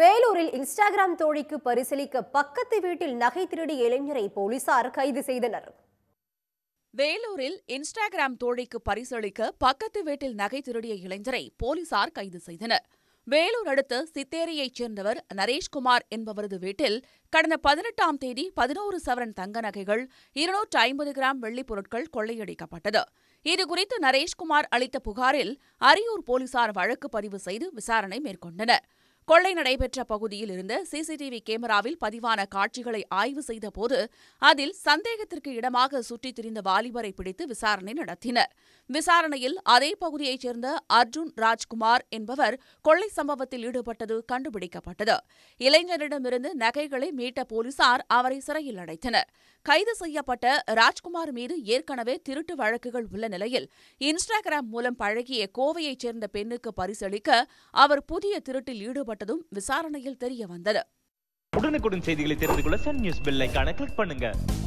வேலூரில் இன்ஸ்டாகிராம் தோழிக்கு பரிசீலிக்க பக்கத்து வீட்டில் நகை திருடிய இளைஞரை போலீசார் கைது செய்தனர் வேலூரில் இன்ஸ்டாகிராம் தோழிக்கு பரிசளிக்க பக்கத்து வீட்டில் நகை திருடிய இளைஞரை போலீசார் கைது செய்தனர் வேலூர் அடுத்த சித்தேரியைச் சேர்ந்தவர் நரேஷ்குமார் என்பவரது வீட்டில் கடந்த பதினெட்டாம் தேதி பதினோரு சவரன் தங்க நகைகள் இருநூற்று ஐம்பது கிராம் வெள்ளிப் பொருட்கள் கொள்ளையடிக்கப்பட்டது இதுகுறித்து நரேஷ்குமார் அளித்த புகாரில் அரியூர் போலீசார் வழக்கு பதிவு செய்து விசாரணை மேற்கொண்டனர் கொள்ளை நடைபெற்ற பகுதியில் இருந்த சிசிடிவி கேமராவில் பதிவான காட்சிகளை ஆய்வு செய்தபோது அதில் சந்தேகத்திற்கு இடமாக சுற்றித் திரிந்த வாலிபரை பிடித்து விசாரணை நடத்தினர் விசாரணையில் அதே பகுதியைச் சேர்ந்த அர்ஜுன் ராஜ்குமார் என்பவர் கொள்ளை சம்பவத்தில் ஈடுபட்டது கண்டுபிடிக்கப்பட்டது இளைஞரிடமிருந்து நகைகளை மீட்ட போலீசார் அவரை சிறையில் அடைத்தனர் கைது செய்யப்பட்ட ராஜ்குமார் மீது ஏற்கனவே திருட்டு வழக்குகள் உள்ள நிலையில் இன்ஸ்டாகிராம் மூலம் பழகிய கோவையைச் சேர்ந்த பெண்ணுக்கு பரிசளிக்க அவர் புதிய திருட்டில் ஈடுபட்டு ஏற்பட்டதும் விசாரணையில் தெரிய வந்தது உடனுக்குடன் செய்திகளை தெரிந்து கொள்ள சன் நியூஸ் பெல் கிளிக் பண்ணுங்க